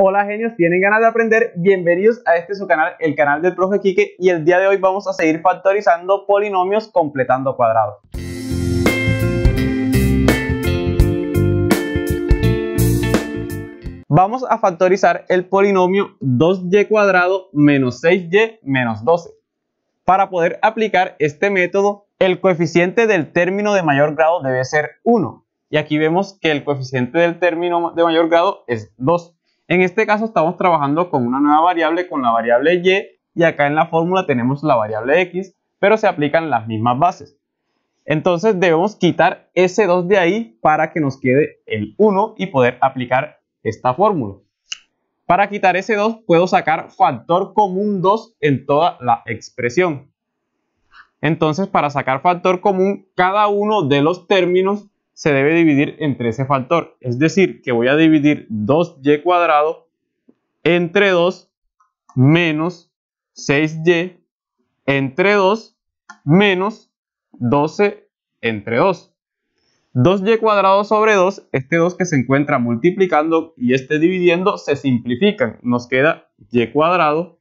Hola genios, ¿tienen ganas de aprender? Bienvenidos a este su canal, el canal del profe Quique y el día de hoy vamos a seguir factorizando polinomios completando cuadrados. Vamos a factorizar el polinomio 2y cuadrado menos 6y menos 12. Para poder aplicar este método, el coeficiente del término de mayor grado debe ser 1. Y aquí vemos que el coeficiente del término de mayor grado es 2. En este caso estamos trabajando con una nueva variable, con la variable y, y acá en la fórmula tenemos la variable x, pero se aplican las mismas bases. Entonces debemos quitar ese 2 de ahí para que nos quede el 1 y poder aplicar esta fórmula. Para quitar ese 2 puedo sacar factor común 2 en toda la expresión. Entonces para sacar factor común cada uno de los términos se debe dividir entre ese factor. Es decir, que voy a dividir 2y cuadrado entre 2 menos 6y entre 2 menos 12 entre 2. 2y cuadrado sobre 2, este 2 que se encuentra multiplicando y este dividiendo se simplifican. Nos queda y cuadrado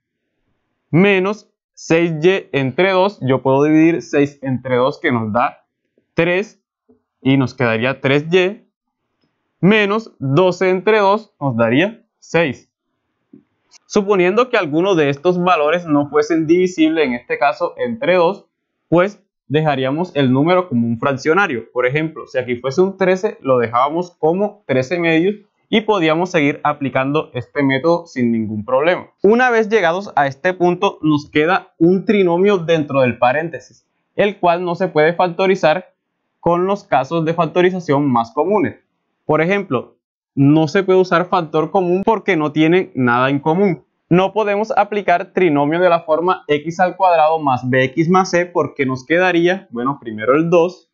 menos 6y entre 2. Yo puedo dividir 6 entre 2 que nos da 3 y nos quedaría 3y menos 12 entre 2 nos daría 6. Suponiendo que alguno de estos valores no fuesen divisible, en este caso entre 2, pues dejaríamos el número como un fraccionario. Por ejemplo, si aquí fuese un 13, lo dejábamos como 13 medios y podíamos seguir aplicando este método sin ningún problema. Una vez llegados a este punto, nos queda un trinomio dentro del paréntesis, el cual no se puede factorizar con los casos de factorización más comunes. Por ejemplo, no se puede usar factor común porque no tiene nada en común. No podemos aplicar trinomio de la forma x al cuadrado más bx más c porque nos quedaría, bueno, primero el 2,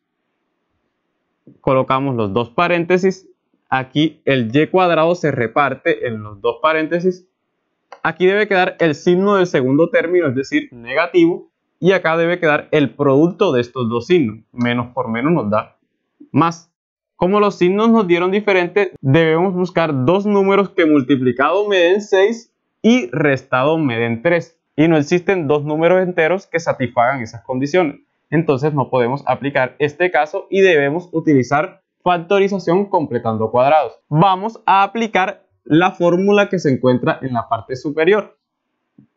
colocamos los dos paréntesis, aquí el y cuadrado se reparte en los dos paréntesis, aquí debe quedar el signo del segundo término, es decir, negativo, y acá debe quedar el producto de estos dos signos. Menos por menos nos da más. Como los signos nos dieron diferente, debemos buscar dos números que multiplicado me den 6 y restado me den 3. Y no existen dos números enteros que satisfagan esas condiciones. Entonces no podemos aplicar este caso y debemos utilizar factorización completando cuadrados. Vamos a aplicar la fórmula que se encuentra en la parte superior.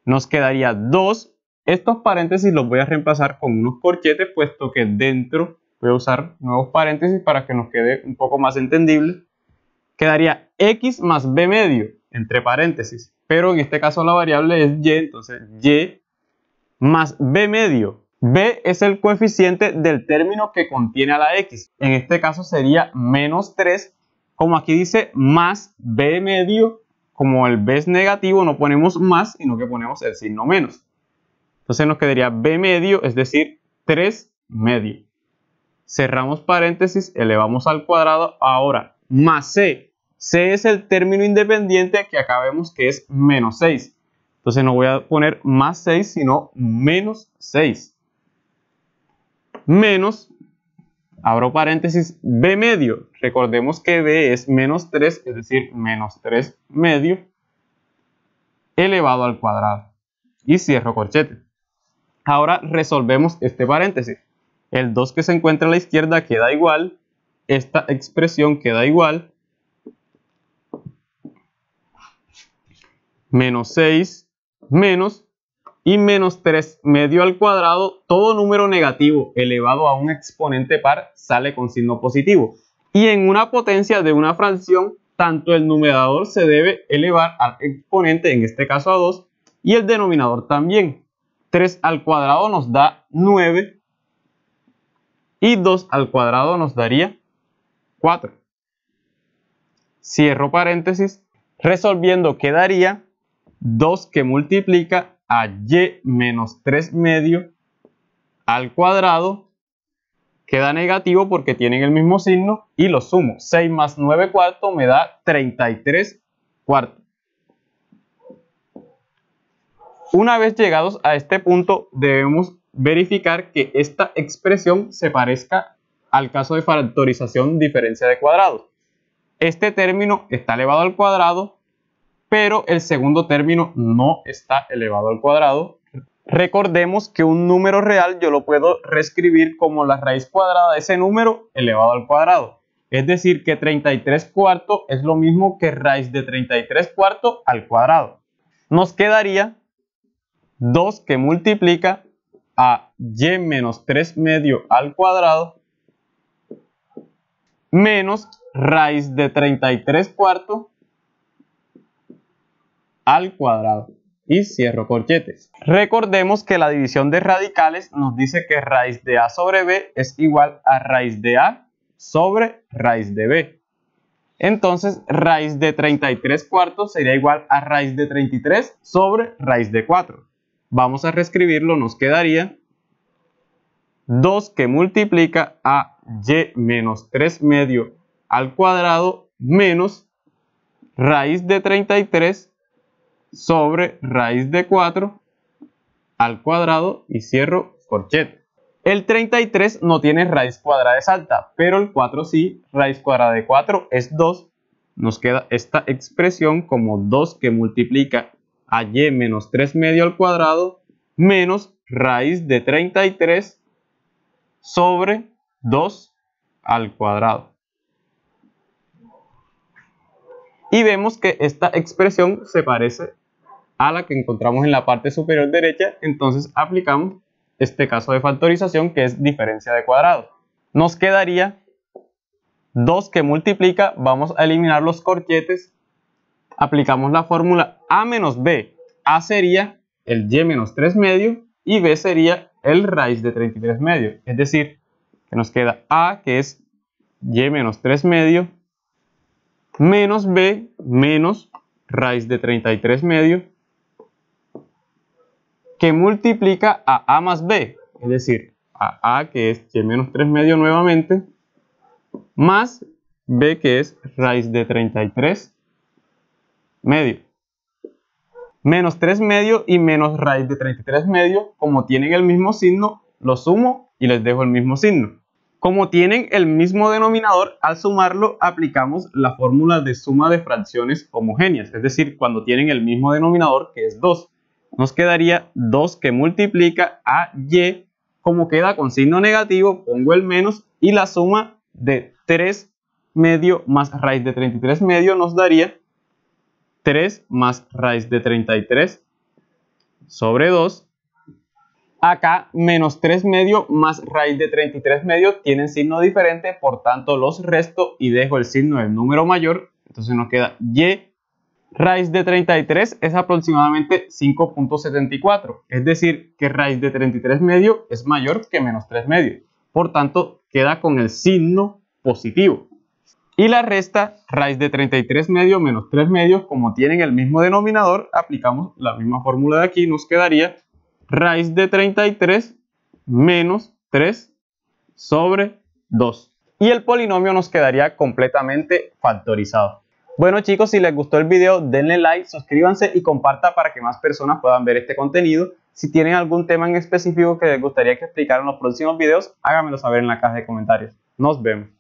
Nos quedaría 2 estos paréntesis los voy a reemplazar con unos corchetes, puesto que dentro voy a usar nuevos paréntesis para que nos quede un poco más entendible. Quedaría x más b medio, entre paréntesis, pero en este caso la variable es y, entonces y más b medio. b es el coeficiente del término que contiene a la x, en este caso sería menos 3, como aquí dice más b medio, como el b es negativo no ponemos más, sino que ponemos el signo menos. Entonces nos quedaría B medio, es decir, 3 medio. Cerramos paréntesis, elevamos al cuadrado. Ahora, más C. C es el término independiente que acá vemos que es menos 6. Entonces no voy a poner más 6, sino menos 6. Menos, abro paréntesis, B medio. Recordemos que B es menos 3, es decir, menos 3 medio elevado al cuadrado. Y cierro corchete. Ahora resolvemos este paréntesis. El 2 que se encuentra a la izquierda queda igual. Esta expresión queda igual. Menos 6 menos y menos 3 medio al cuadrado. Todo número negativo elevado a un exponente par sale con signo positivo. Y en una potencia de una fracción, tanto el numerador se debe elevar al exponente, en este caso a 2, y el denominador también. 3 al cuadrado nos da 9 y 2 al cuadrado nos daría 4. Cierro paréntesis. Resolviendo quedaría 2 que multiplica a y menos 3 medio al cuadrado. Queda negativo porque tienen el mismo signo y lo sumo. 6 más 9 cuarto me da 33 cuartos. Una vez llegados a este punto, debemos verificar que esta expresión se parezca al caso de factorización diferencia de cuadrados. Este término está elevado al cuadrado, pero el segundo término no está elevado al cuadrado. Recordemos que un número real yo lo puedo reescribir como la raíz cuadrada de ese número elevado al cuadrado. Es decir, que 33 cuarto es lo mismo que raíz de 33 cuarto al cuadrado. Nos quedaría 2 que multiplica a y menos 3 medio al cuadrado menos raíz de 33 cuartos al cuadrado. Y cierro corchetes. Recordemos que la división de radicales nos dice que raíz de a sobre b es igual a raíz de a sobre raíz de b. Entonces raíz de 33 cuartos sería igual a raíz de 33 sobre raíz de 4. Vamos a reescribirlo, nos quedaría 2 que multiplica a y menos 3 medio al cuadrado menos raíz de 33 sobre raíz de 4 al cuadrado y cierro corchete. El 33 no tiene raíz cuadrada exacta, pero el 4 sí, raíz cuadrada de 4 es 2. Nos queda esta expresión como 2 que multiplica a y menos 3 medio al cuadrado menos raíz de 33 sobre 2 al cuadrado. Y vemos que esta expresión se parece a la que encontramos en la parte superior derecha, entonces aplicamos este caso de factorización que es diferencia de cuadrado. Nos quedaría 2 que multiplica, vamos a eliminar los corchetes aplicamos la fórmula A menos B. A sería el Y menos 3 medio y B sería el raíz de 33 medio. Es decir, que nos queda A que es Y menos 3 medio menos B menos raíz de 33 medio que multiplica a A más B. Es decir, a A que es Y menos 3 medio nuevamente más B que es raíz de 33 medio. Menos 3 medio y menos raíz de 33 medio, como tienen el mismo signo, lo sumo y les dejo el mismo signo. Como tienen el mismo denominador, al sumarlo aplicamos la fórmula de suma de fracciones homogéneas, es decir, cuando tienen el mismo denominador, que es 2. Nos quedaría 2 que multiplica a y, como queda con signo negativo, pongo el menos y la suma de 3 medio más raíz de 33 medio nos daría 3 más raíz de 33 sobre 2. Acá menos 3 medio más raíz de 33 medio tienen signo diferente, por tanto los resto y dejo el signo del número mayor. Entonces nos queda y raíz de 33 es aproximadamente 5.74. Es decir, que raíz de 33 medio es mayor que menos 3 medio. Por tanto, queda con el signo positivo. Y la resta, raíz de 33 medio menos 3 medios, como tienen el mismo denominador, aplicamos la misma fórmula de aquí, nos quedaría raíz de 33 menos 3 sobre 2. Y el polinomio nos quedaría completamente factorizado. Bueno chicos, si les gustó el video, denle like, suscríbanse y comparta para que más personas puedan ver este contenido. Si tienen algún tema en específico que les gustaría que explicara en los próximos videos, háganmelo saber en la caja de comentarios. Nos vemos.